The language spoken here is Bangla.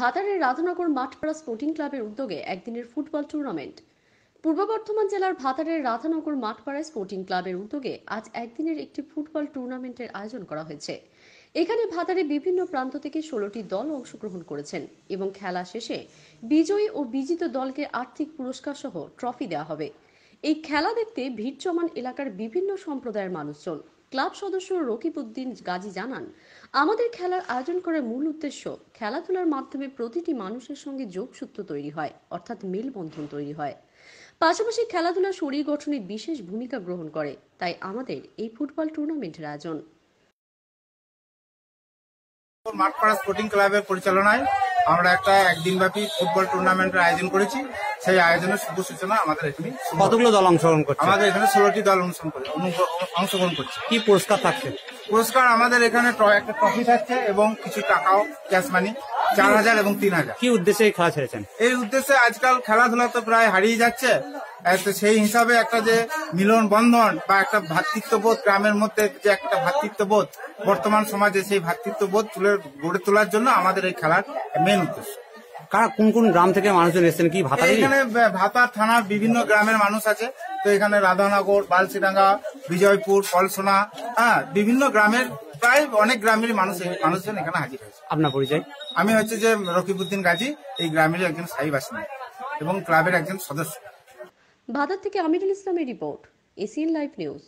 ভাতারের রাধানগর মাঠপাড়া স্পোর্টিং ক্লাবের উদ্যোগে একদিনের ফুটবল টুর্নামেন্ট পূর্ব বর্ধমান জেলার ভাতারের রাধানগর মাঠপাড়া স্পোর্টিং ক্লাবের উদ্যোগে আজ একদিনের একটি ফুটবল টুর্নামেন্টের আয়োজন করা হয়েছে এখানে ভাতারে বিভিন্ন প্রান্ত থেকে ষোলোটি দল অংশগ্রহণ করেছেন এবং খেলা শেষে বিজয়ী ও বিজিত দলকে আর্থিক পুরস্কার সহ ট্রফি দেওয়া হবে এই খেলা দেখতে ভিড় জমান এলাকার বিভিন্ন সম্প্রদায়ের মানুষজন ক্লাব সদস্য রকিবউদ্দিন গাজী জানান আমাদের খেলার আয়োজন করার মূল উদ্দেশ্য খেলাধুলার মাধ্যমে প্রতিটি মানুষের সঙ্গে যোগসূত্র তৈরি হয় অর্থাৎ মেলবন্ধন তৈরি হয় পাশাপাশি খেলাধুলা শরীর গঠনে বিশেষ ভূমিকা গ্রহণ করে তাই আমাদের এই ফুটবল টুর্নামেন্টের আয়োজন মাঠপাড়া স্পোর্টিং ক্লাবের পরিচালনায় আমরা একটা একদিনব্যাপী ফুটবল টুর্নামেন্টের আয়োজন করেছি সেই আয়োজনের শুভ সূচনা আমাদের এখানে কতগুলো দল অংশগ্রহণ করছে আমাদের এখানে ষোলোটি দল অংশগ্রহণ করে অংশগ্রহণ করছে কি পুরস্কার থাকছে পুরস্কার আমাদের এখানে একটা ট্রফি থাকছে এবং কিছু টাকাও ক্যাশ মানি চার হাজার এবং তিন হাজার কি উদ্দেশ্যে খেলা ছেড়েছেন এই উদ্দেশ্যে আজকাল খেলাধুলা তো প্রায় হারিয়ে যাচ্ছে সেই হিসাবে একটা যে মিলন বন্ধন বা একটা ভ্রাতৃত্ববোধ গ্রামের মধ্যে যে একটা ভ্রাতৃত্ববোধ বর্তমান সমাজে সেই ভ্রাতৃত্ববোধ তুলে গড়ে তোলার জন্য আমাদের এই খেলার মেন উদ্দেশ্য কারা কোন কোন গ্রাম থেকে মানুষজন এসেছেন কি ভাতা এখানে ভাতা থানার বিভিন্ন গ্রামের মানুষ আছে তো এখানে রাধানগর বালসিডাঙ্গা বিজয়পুর পলসোনা হ্যাঁ বিভিন্ন গ্রামের প্রায় অনেক গ্রামের মানুষ মানুষজন এখানে হাজির হয়েছে আপনার পরিচয় আমি হচ্ছে যে রকিবুদ্দিন গাজী এই গ্রামের একজন স্থায়ী বাসিন্দা এবং ক্লাবের একজন সদস্য ভাতার থেকে আমিরুল ইসলামের রিপোর্ট এসিএন লাইভ নিউজ